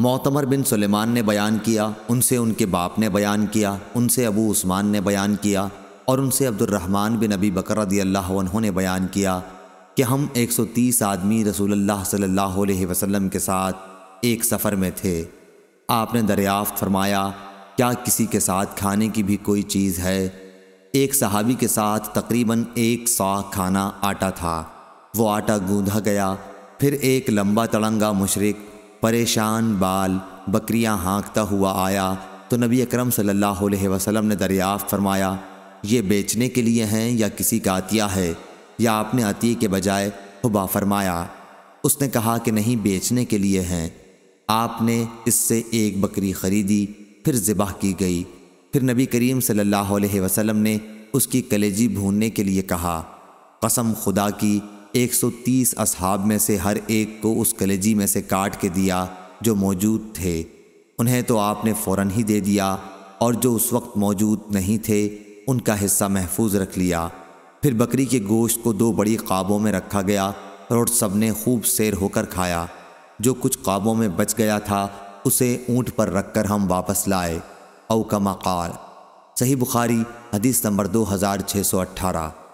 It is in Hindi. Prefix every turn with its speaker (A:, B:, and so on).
A: मोतमर बिन सुलेमान ने बयान किया उनसे उनके बाप ने बयान किया उनसे अबू उस्मान ने बयान किया और उनसे अब्दुलरहमान बिन अबी बकर अल्लाह ने बयान किया कि हम 130 आदमी रसूलुल्लाह सल्लल्लाहु अलैहि वसल्लम के साथ एक सफ़र में थे आपने दरियाफ़त फरमाया क्या किसी के साथ खाने की भी कोई चीज़ है एक सहाबी के साथ तकरीबन एक सौ खाना आटा था वो आटा गूँधा गया फिर एक लंबा तड़ंगा मुशरक़ परेशान बाल बकरियां हाँकता हुआ आया तो नबी अकरम सल्लल्लाहु अलैहि वसल्लम ने दरियाफ़ फरमाया ये बेचने के लिए हैं या किसी का अतिया है या आपने अतिये के बजाय हुबा फरमाया उसने कहा कि नहीं बेचने के लिए हैं आपने इससे एक बकरी ख़रीदी फिर ज़िबाह की गई फिर नबी करीम सल्लल्लाहु अलैहि वसल्लम ने उसकी कलेजी भूनने के लिए कहा कसम खुदा की 130 असहाब में से हर एक को उस कलेजी में से काट के दिया जो मौजूद थे उन्हें तो आपने फ़ौर ही दे दिया और जो उस वक्त मौजूद नहीं थे उनका हिस्सा महफूज रख लिया फिर बकरी के गोश्त को दो बड़ी काबों में रखा गया और सब ने खूब सैर होकर खाया जो कुछ काबों में बच गया था उसे ऊँट पर रखकर हम वापस लाए अवकमाकार सही बुखारी हदीस नंबर दो हज़ार छः सौ अट्ठारह